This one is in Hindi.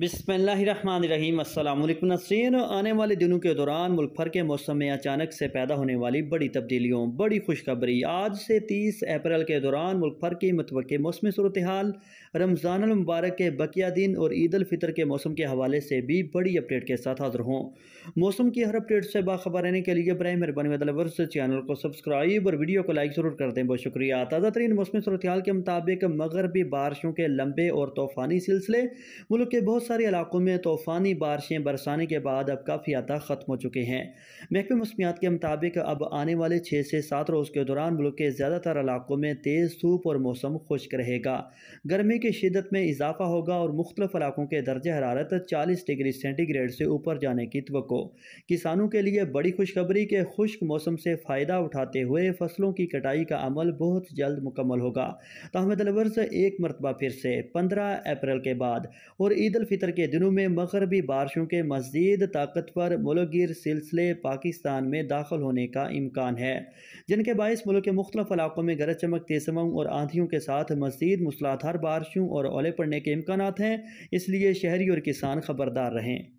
बिसमीम अल्लाम नसरीन आने वाले दिनों के दौरान मुल्क भर के मौसम में अचानक से पैदा होने वाली बड़ी तब्दीलियों बड़ी खुशखबरी आज से 30 अप्रैल के दौरान मुल्क भर की मतवक मौसम सूरत हाल रमज़ानमबारक के बकिया दिन और ईद फितर के मौसम के हवाले से भी बड़ी अपडेट के साथ हाजिर हों मौसम की हर अपडेट से बाखबर रहने के लिए बर मेहरबानी चैनल को सब्सक्राइब और वीडियो को लाइक ज़रूर कर दें बहुत शुक्रिया ताज़ा तरीन मौसम सूरत हाल के मुताबिक मगरबी बारिशों के लंबे और तूफ़ानी सिलसिले मुल्क के बहुत सारे इलाकों में तूफ़ानी बारिशें बरसाने के बाद अब काफ़ी हद ख़त्म हो चुके हैं महकमे मौसमियात के मुताबिक अब आने वाले छः से सात रोज़ के दौरान मुल्क के ज़्यादातर इलाकों में तेज़ धूप और मौसम खुश्क रहेगा गर्मी की शिदत में इजाफा होगा और मुख्तलिफ इलाकों के दर्ज हरारत चालीस डिग्री सेंटीग्रेड से ऊपर जाने की तो किसानों के लिए बड़ी खुशखबरी के खुश्क मौसम से फ़ायदा उठाते हुए फसलों की कटाई का अमल बहुत जल्द मुकम्मल होगा तहमद एक मरतबा फिर से पंद्रह अप्रैल के बाद और ईद अल फ़ितर के दिनों में मगरबी बारिशों के मजीद ताकतवर मुलगिर सिलसिले पाकिस्तान में दाखिल होने का इम्कान है जिनके बायस मुल्क के मुख्तफ इलाकों में गरज चमक तेजमम और आंधियों के साथ मजीद मूसलाधार बारिशों और ओले पड़ने के इम्कान हैं इसलिए शहरी और किसान खबरदार रहें